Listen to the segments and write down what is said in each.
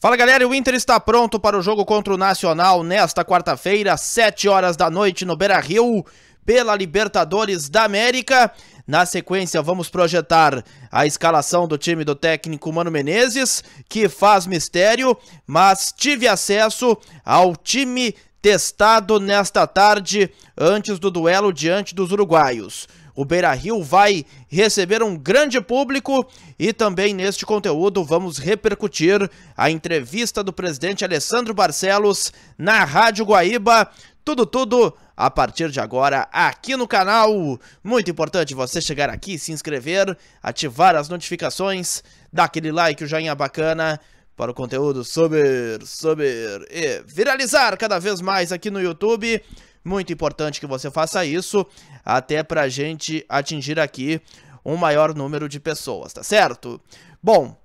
Fala galera, o Inter está pronto para o jogo contra o Nacional nesta quarta-feira, 7 horas da noite no Beira-Rio, pela Libertadores da América. Na sequência, vamos projetar a escalação do time do técnico Mano Menezes, que faz mistério, mas tive acesso ao time testado nesta tarde antes do duelo diante dos uruguaios o Beira Rio vai receber um grande público e também neste conteúdo vamos repercutir a entrevista do presidente Alessandro Barcelos na Rádio Guaíba. Tudo, tudo a partir de agora aqui no canal. Muito importante você chegar aqui, se inscrever, ativar as notificações, dar aquele like, o joinha bacana para o conteúdo subir, subir e viralizar cada vez mais aqui no YouTube. Muito importante que você faça isso, até para a gente atingir aqui um maior número de pessoas, tá certo? Bom,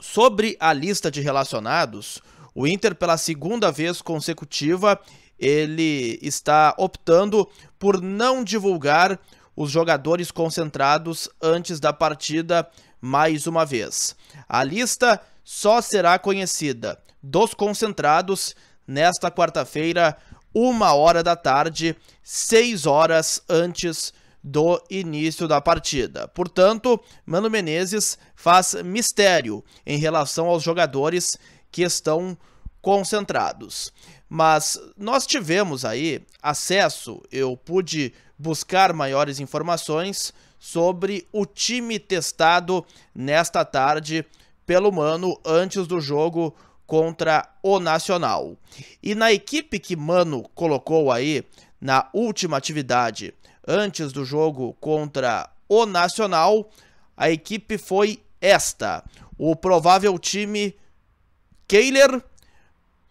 sobre a lista de relacionados, o Inter, pela segunda vez consecutiva, ele está optando por não divulgar os jogadores concentrados antes da partida mais uma vez. A lista só será conhecida dos concentrados nesta quarta-feira, uma hora da tarde, seis horas antes do início da partida. Portanto, Mano Menezes faz mistério em relação aos jogadores que estão concentrados. Mas nós tivemos aí acesso, eu pude buscar maiores informações sobre o time testado nesta tarde pelo Mano antes do jogo contra o Nacional. E na equipe que Mano colocou aí na última atividade antes do jogo contra o Nacional, a equipe foi esta: o provável time Keiler,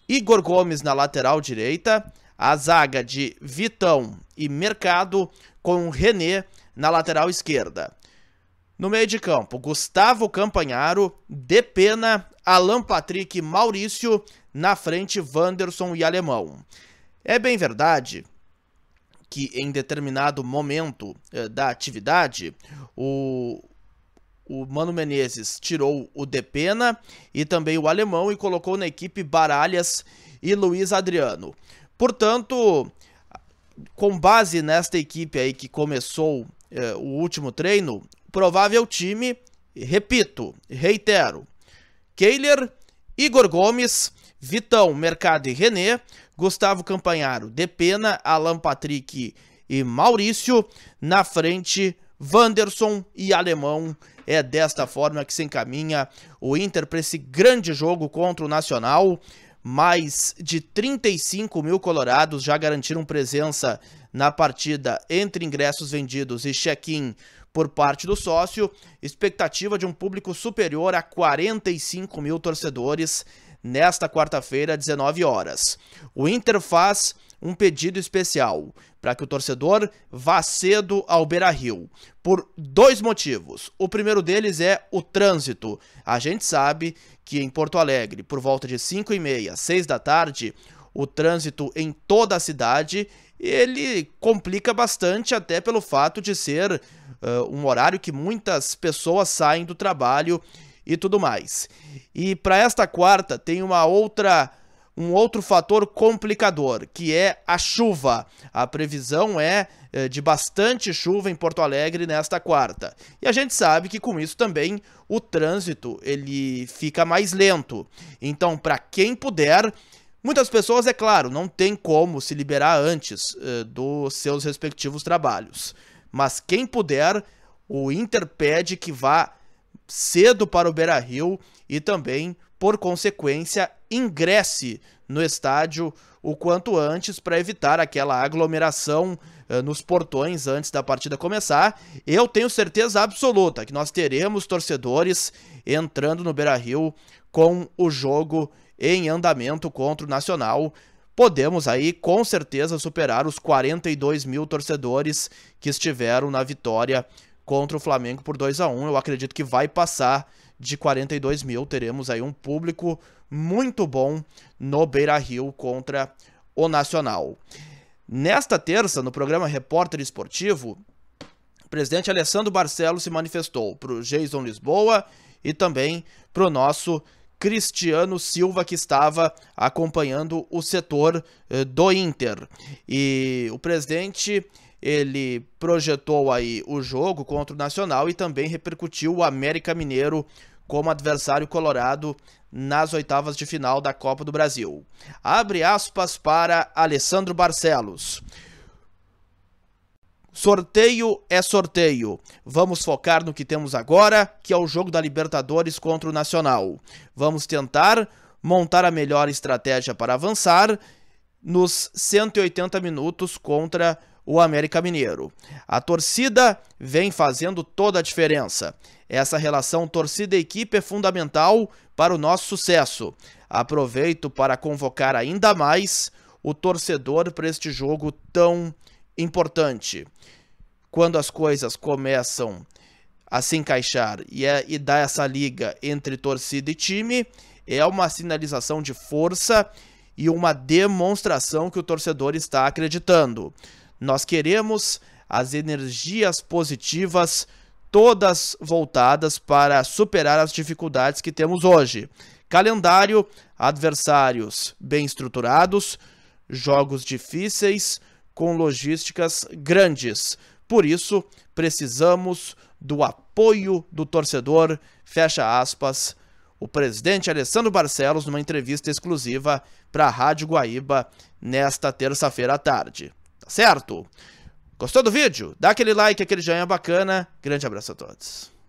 Igor Gomes na lateral direita, a zaga de Vitão e Mercado com René na lateral esquerda. No meio de campo, Gustavo Campanharo, Depena, Alan Patrick, Maurício, na frente Wanderson e Alemão. É bem verdade que em determinado momento eh, da atividade, o, o Mano Menezes tirou o Depena e também o Alemão e colocou na equipe Baralhas e Luiz Adriano. Portanto, com base nesta equipe aí que começou eh, o último treino, provável time, repito, reitero, Keiler, Igor Gomes, Vitão, Mercado e René, Gustavo Campanharo, Depena, Alan Patrick e Maurício, na frente, Wanderson e Alemão. É desta forma que se encaminha o Inter para esse grande jogo contra o Nacional. Mais de 35 mil colorados já garantiram presença na partida entre ingressos vendidos e check-in por parte do sócio, expectativa de um público superior a 45 mil torcedores nesta quarta-feira, 19 horas. O Inter faz um pedido especial para que o torcedor vá cedo ao Beira-Rio por dois motivos. O primeiro deles é o trânsito. A gente sabe que em Porto Alegre, por volta de 5 e meia, 6 da tarde, o trânsito em toda a cidade ele complica bastante até pelo fato de ser uh, um horário que muitas pessoas saem do trabalho e tudo mais. E para esta quarta tem uma outra um outro fator complicador, que é a chuva. A previsão é de bastante chuva em Porto Alegre nesta quarta. E a gente sabe que com isso também o trânsito ele fica mais lento. Então, para quem puder, Muitas pessoas, é claro, não têm como se liberar antes eh, dos seus respectivos trabalhos. Mas quem puder, o Inter pede que vá cedo para o Beira-Rio e também, por consequência, ingresse no estádio o quanto antes para evitar aquela aglomeração eh, nos portões antes da partida começar. Eu tenho certeza absoluta que nós teremos torcedores entrando no Beira-Rio com o jogo em andamento contra o Nacional. Podemos aí com certeza superar os 42 mil torcedores que estiveram na vitória contra o Flamengo por 2 a 1 Eu acredito que vai passar de 42 mil. Teremos aí um público muito bom no Beira Rio contra o Nacional. Nesta terça, no programa Repórter Esportivo, o presidente Alessandro Barcelos se manifestou para o Jason Lisboa e também para o nosso Cristiano Silva, que estava acompanhando o setor eh, do Inter. E o presidente ele projetou aí o jogo contra o Nacional e também repercutiu o América Mineiro como adversário colorado nas oitavas de final da Copa do Brasil. Abre aspas para Alessandro Barcelos. Sorteio é sorteio. Vamos focar no que temos agora, que é o jogo da Libertadores contra o Nacional. Vamos tentar montar a melhor estratégia para avançar nos 180 minutos contra o América Mineiro. A torcida vem fazendo toda a diferença. Essa relação torcida-equipe é fundamental para o nosso sucesso. Aproveito para convocar ainda mais o torcedor para este jogo tão importante importante quando as coisas começam a se encaixar e, é, e essa liga entre torcida e time, é uma sinalização de força e uma demonstração que o torcedor está acreditando. Nós queremos as energias positivas todas voltadas para superar as dificuldades que temos hoje. Calendário, adversários bem estruturados, jogos difíceis, com logísticas grandes. Por isso, precisamos do apoio do torcedor. Fecha aspas. O presidente Alessandro Barcelos, numa entrevista exclusiva para a Rádio Guaíba nesta terça-feira à tarde. Tá certo? Gostou do vídeo? Dá aquele like, aquele joinha bacana. Grande abraço a todos.